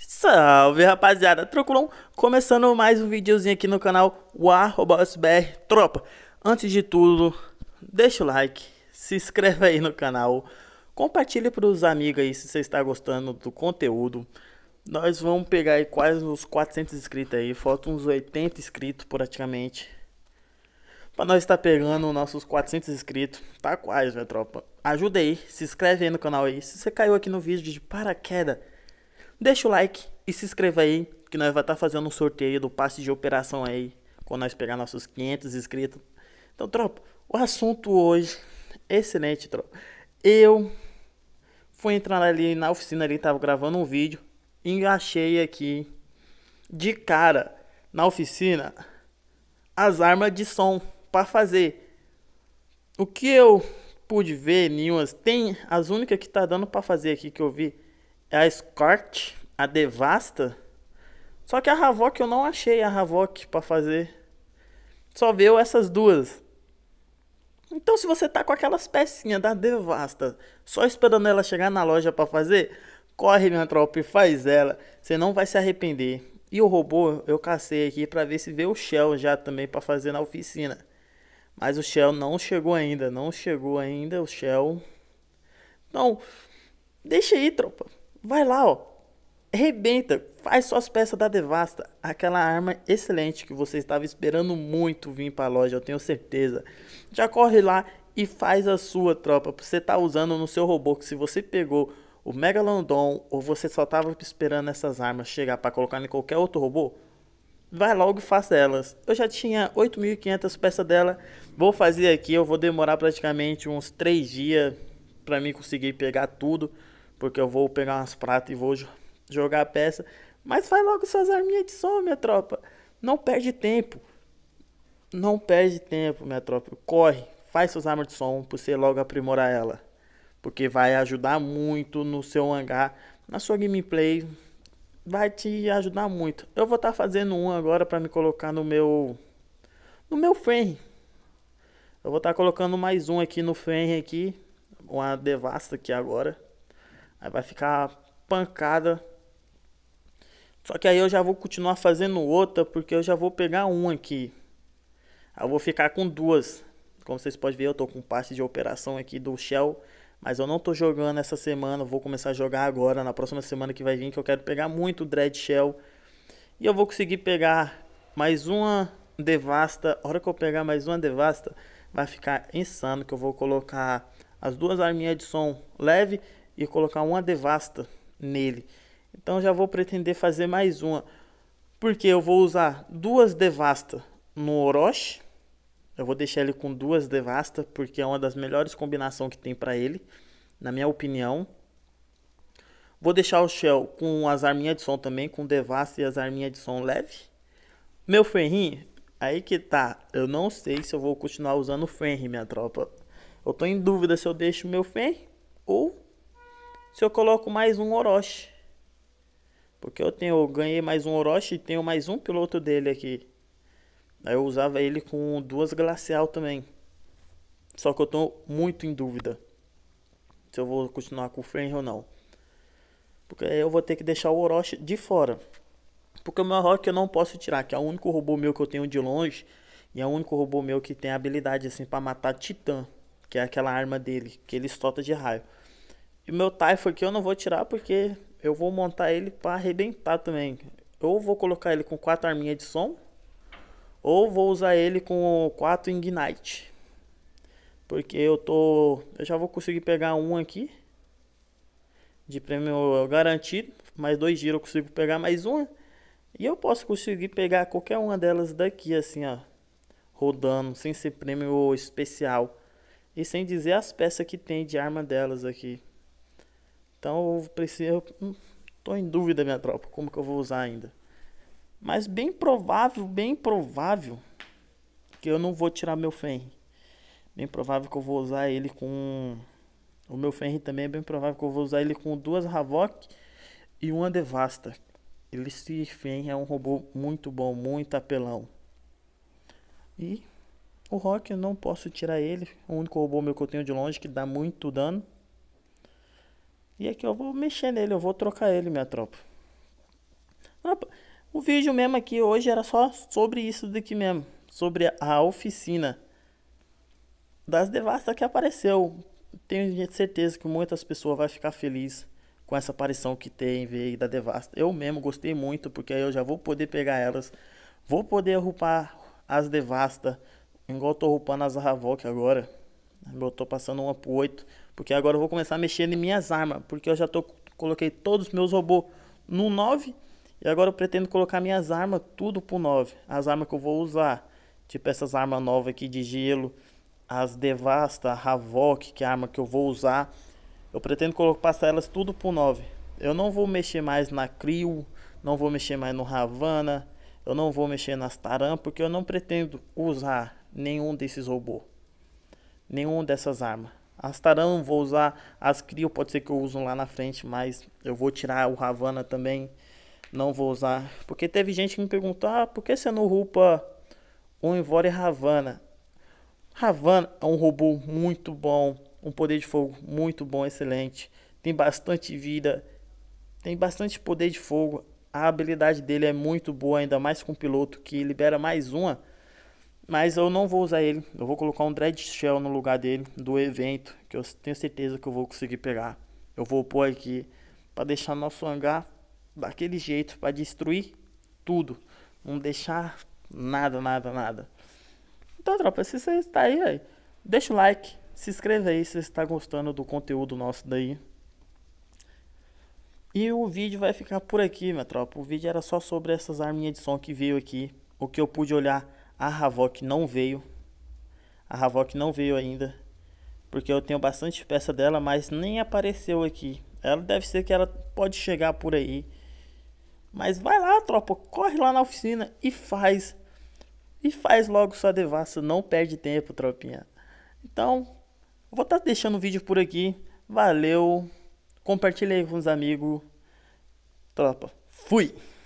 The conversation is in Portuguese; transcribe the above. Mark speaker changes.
Speaker 1: Salve rapaziada, Troculon, começando mais um videozinho aqui no canal WarRobosBR Tropa. Antes de tudo, deixa o like, se inscreve aí no canal, compartilhe para os amigos aí se você está gostando do conteúdo. Nós vamos pegar aí quase uns 400 inscritos aí, faltam uns 80 inscritos praticamente. Pra nós estar tá pegando nossos 400 inscritos, tá quase, velho, né, tropa. Ajuda aí, se inscreve aí no canal aí. Se você caiu aqui no vídeo de paraquedas, Deixa o like e se inscreva aí, que nós vai estar tá fazendo um sorteio do passe de operação aí, quando nós pegar nossos 500 inscritos. Então, tropa, o assunto hoje, excelente, tropa. Eu fui entrar ali na oficina ali, tava gravando um vídeo e achei aqui de cara na oficina as armas de som para fazer. O que eu pude ver, nenhumas tem as únicas que tá dando para fazer aqui que eu vi a Escort, a Devasta. Só que a Havok eu não achei a Havok para fazer. Só veio essas duas. Então se você tá com aquelas pecinhas da Devasta, só esperando ela chegar na loja para fazer, corre minha tropa e faz ela. Você não vai se arrepender. E o robô eu cacei aqui para ver se veio o Shell já também para fazer na oficina. Mas o Shell não chegou ainda, não chegou ainda o Shell. Então, deixa aí, tropa. Vai lá, ó. Rebenta, faz suas peças da Devasta, aquela arma excelente que você estava esperando muito vir para a loja, eu tenho certeza. Já corre lá e faz a sua tropa, você tá usando no seu robô que se você pegou o Megalodon ou você só tava esperando essas armas chegar para colocar em qualquer outro robô, vai logo e faça elas. Eu já tinha 8.500 peças dela, vou fazer aqui, eu vou demorar praticamente uns 3 dias para mim conseguir pegar tudo. Porque eu vou pegar umas pratas e vou jogar a peça. Mas faz logo suas arminhas de som, minha tropa. Não perde tempo. Não perde tempo, minha tropa. Corre, faz suas armas de som pra você logo aprimorar ela. Porque vai ajudar muito no seu hangar, na sua gameplay. Vai te ajudar muito. Eu vou estar tá fazendo um agora para me colocar no meu. No meu frame. Eu vou estar tá colocando mais um aqui no frame aqui. Uma devasta aqui agora. Aí vai ficar pancada. Só que aí eu já vou continuar fazendo outra, porque eu já vou pegar uma aqui. Aí eu vou ficar com duas. Como vocês podem ver, eu tô com parte de operação aqui do Shell. Mas eu não tô jogando essa semana, vou começar a jogar agora, na próxima semana que vai vir, que eu quero pegar muito Dread Shell. E eu vou conseguir pegar mais uma Devasta. A hora que eu pegar mais uma Devasta, vai ficar insano, que eu vou colocar as duas arminhas de som leve e colocar uma devasta nele. Então já vou pretender fazer mais uma. Porque eu vou usar duas devasta no Orochi. Eu vou deixar ele com duas devasta porque é uma das melhores combinações que tem para ele, na minha opinião. Vou deixar o Shell com as arminhas de som também, com devasta e as arminhas de som leve. Meu ferrinho, aí que tá. Eu não sei se eu vou continuar usando o Fenrir, minha tropa. Eu tô em dúvida se eu deixo o meu Fenrir ou se eu coloco mais um Orochi. Porque eu tenho, eu ganhei mais um Orochi e tenho mais um piloto dele aqui. Aí eu usava ele com duas Glacial também. Só que eu tô muito em dúvida. Se eu vou continuar com o Fenrir ou não. Porque eu vou ter que deixar o Orochi de fora. Porque o meu Rock é eu não posso tirar, que é o único robô meu que eu tenho de longe. E é o único robô meu que tem a habilidade assim para matar Titã. Que é aquela arma dele, que ele estota de raio. E meu Typho aqui eu não vou tirar porque eu vou montar ele para arrebentar também. Ou vou colocar ele com quatro arminhas de som, ou vou usar ele com quatro Ignite. Porque eu tô, eu já vou conseguir pegar um aqui de prêmio garantido, mais dois giros eu consigo pegar mais uma. E eu posso conseguir pegar qualquer uma delas daqui assim, ó, rodando sem ser prêmio especial. E sem dizer as peças que tem de arma delas aqui. Então eu preciso. estou hum, em dúvida, minha tropa, como que eu vou usar ainda. Mas bem provável, bem provável que eu não vou tirar meu Fen. Bem provável que eu vou usar ele com. O meu Fen também é bem provável que eu vou usar ele com duas Havok e uma Devasta. Ele se Fen é um robô muito bom, muito apelão. E o Rock, eu não posso tirar ele. O único robô meu que eu tenho de longe que dá muito dano. E aqui eu vou mexer nele, eu vou trocar ele, minha tropa. O vídeo mesmo aqui hoje era só sobre isso daqui mesmo. Sobre a oficina das devastas que apareceu. Tenho certeza que muitas pessoas vão ficar felizes com essa aparição que tem ver da devasta. Eu mesmo gostei muito, porque aí eu já vou poder pegar elas. Vou poder rupar as devastas. Igual eu tô roupando as Ravok agora. Eu tô passando uma por 8. Porque agora eu vou começar a mexer em minhas armas. Porque eu já tô, coloquei todos os meus robôs no 9. E agora eu pretendo colocar minhas armas tudo pro 9. As armas que eu vou usar. Tipo essas armas novas aqui de gelo. As Devasta, Havoc, que é a arma que eu vou usar. Eu pretendo passar elas tudo pro 9. Eu não vou mexer mais na Crio. Não vou mexer mais no Havana. Eu não vou mexer nas Taran. Porque eu não pretendo usar nenhum desses robôs. Nenhum dessas armas. As Taran vou usar, as Crio pode ser que eu use lá na frente, mas eu vou tirar o Ravana também. Não vou usar, porque teve gente que me perguntou, ah, por que você não rupa o Envore Ravana? Ravana é um robô muito bom, um poder de fogo muito bom, excelente. Tem bastante vida, tem bastante poder de fogo. A habilidade dele é muito boa, ainda mais com o piloto que libera mais uma mas eu não vou usar ele. Eu vou colocar um Dread Shell no lugar dele, do evento, que eu tenho certeza que eu vou conseguir pegar. Eu vou pôr aqui para deixar nosso hangar daquele jeito, para destruir tudo. Não deixar nada, nada, nada. Então, tropa, se você está aí, deixa o like, se inscreve aí se você está gostando do conteúdo nosso daí. E o vídeo vai ficar por aqui, minha tropa. O vídeo era só sobre essas arminhas de som que veio aqui. O que eu pude olhar a Havok não veio. A Havok não veio ainda. Porque eu tenho bastante peça dela, mas nem apareceu aqui. Ela deve ser que ela pode chegar por aí. Mas vai lá, tropa, corre lá na oficina e faz. E faz logo sua devassa, não perde tempo, tropinha. Então, vou estar tá deixando o vídeo por aqui. Valeu. Compartilhe aí com os amigos. Tropa, fui!